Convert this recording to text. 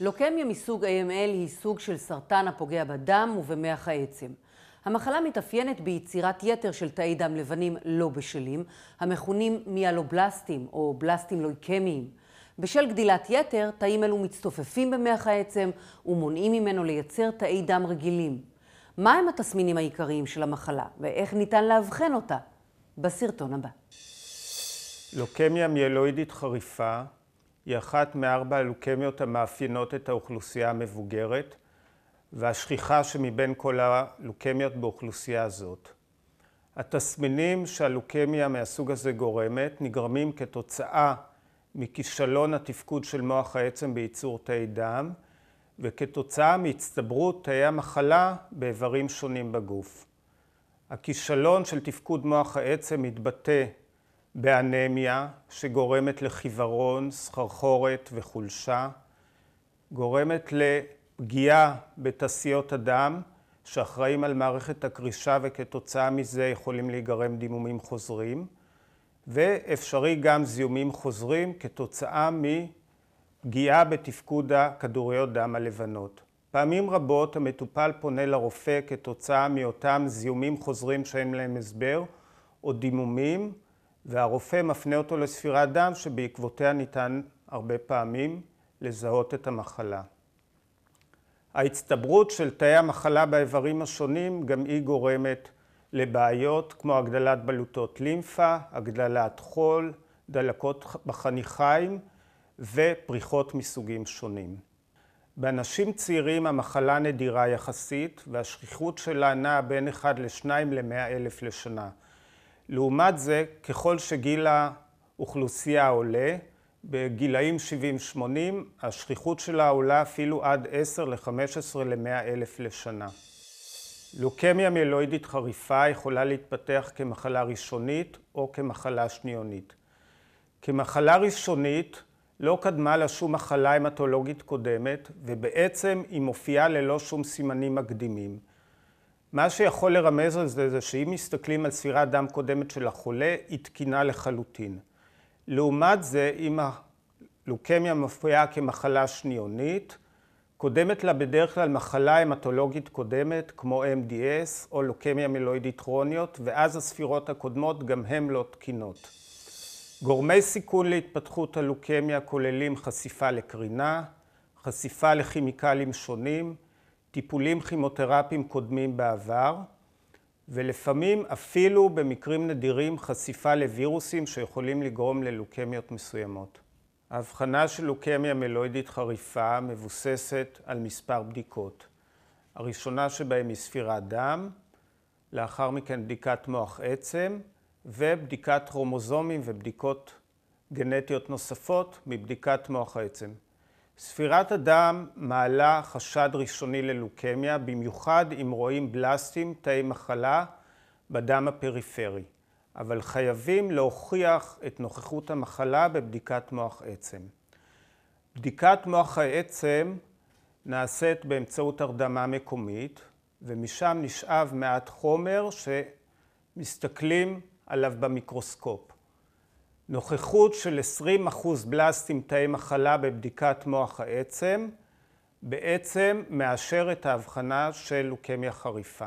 לוקמיה מסוג AML היא סוג של סרטן הפוגע בדם ובמח העצם. המחלה מתאפיינת ביצירת יתר של תאי דם לבנים לא בשלים, המכונים מיאלובלסטים או בלסטים לויקמיים. בשל גדילת יתר, תאים אלו מצטופפים במח העצם ומונעים ממנו לייצר תאי דם רגילים. מהם התסמינים העיקריים של המחלה ואיך ניתן לאבחן אותה? בסרטון הבא. לוקמיה מיאלואידית חריפה היא אחת מארבע הלוקמיות המאפיינות את האוכלוסייה המבוגרת והשכיחה שמבין כל הלוקמיות באוכלוסייה הזאת. התסמינים שהלוקמיה מהסוג הזה גורמת נגרמים כתוצאה מכישלון התפקוד של מוח העצם בייצור תאי דם וכתוצאה מהצטברות תאי המחלה באיברים שונים בגוף. הכישלון של תפקוד מוח העצם מתבטא באנמיה שגורמת לחיוורון, סחרחורת וחולשה, גורמת לפגיעה בתעשיות הדם שאחראים על מערכת הקרישה וכתוצאה מזה יכולים להיגרם דימומים חוזרים, ואפשרי גם זיהומים חוזרים כתוצאה מפגיעה בתפקוד הכדוריות דם הלבנות. פעמים רבות המטופל פונה לרופא כתוצאה מאותם זיהומים חוזרים שאין להם הסבר או דימומים והרופא מפנה אותו לספירת דם שבעקבותיה ניתן הרבה פעמים לזהות את המחלה. ההצטברות של תאי המחלה באיברים השונים גם היא גורמת לבעיות כמו הגדלת בלוטות לימפה, הגדלת חול, דלקות בחניכיים ופריחות מסוגים שונים. באנשים צעירים המחלה נדירה יחסית והשכיחות שלה נעה בין 1 ל-2 ל-100 אלף לשנה. לעומת זה, ככל שגיל האוכלוסייה עולה, בגילאים 70-80, השכיחות שלה עולה אפילו עד 10 ל-15 ל-100 אלף לשנה. לוקמיה מילואידית חריפה יכולה להתפתח כמחלה ראשונית או כמחלה שניונית. כמחלה ראשונית לא קדמה לה שום מחלה המטולוגית קודמת, ובעצם היא מופיעה ללא שום סימנים מקדימים. מה שיכול לרמז על זה, זה שאם מסתכלים על ספירת דם קודמת של החולה, היא תקינה לחלוטין. לעומת זה, אם הלוקמיה מופיעה כמחלה שניונית, קודמת לה בדרך כלל מחלה המטולוגית קודמת, כמו MDS או לוקמיה מלואידית כרוניות, ואז הספירות הקודמות גם הן לא תקינות. גורמי סיכון להתפתחות הלוקמיה כוללים חשיפה לקרינה, חשיפה לכימיקלים שונים, טיפולים כימותרפיים קודמים בעבר, ולפעמים אפילו במקרים נדירים חשיפה לווירוסים שיכולים לגרום ללוקמיות מסוימות. ההבחנה של לוקמיה מלואידית חריפה מבוססת על מספר בדיקות. הראשונה שבהן היא ספירת דם, לאחר מכן בדיקת מוח עצם ובדיקת כרומוזומים ובדיקות גנטיות נוספות מבדיקת מוח העצם. ספירת הדם מעלה חשד ראשוני ללוקמיה, במיוחד אם רואים בלסטים, תאי מחלה, בדם הפריפרי, אבל חייבים להוכיח את נוכחות המחלה בבדיקת מוח עצם. בדיקת מוח העצם נעשית באמצעות הרדמה מקומית, ומשם נשאב מעט חומר שמסתכלים עליו במיקרוסקופ. נוכחות של 20% בלסטים תאי מחלה בבדיקת מוח העצם בעצם מאשר את ההבחנה של לוקמיה חריפה.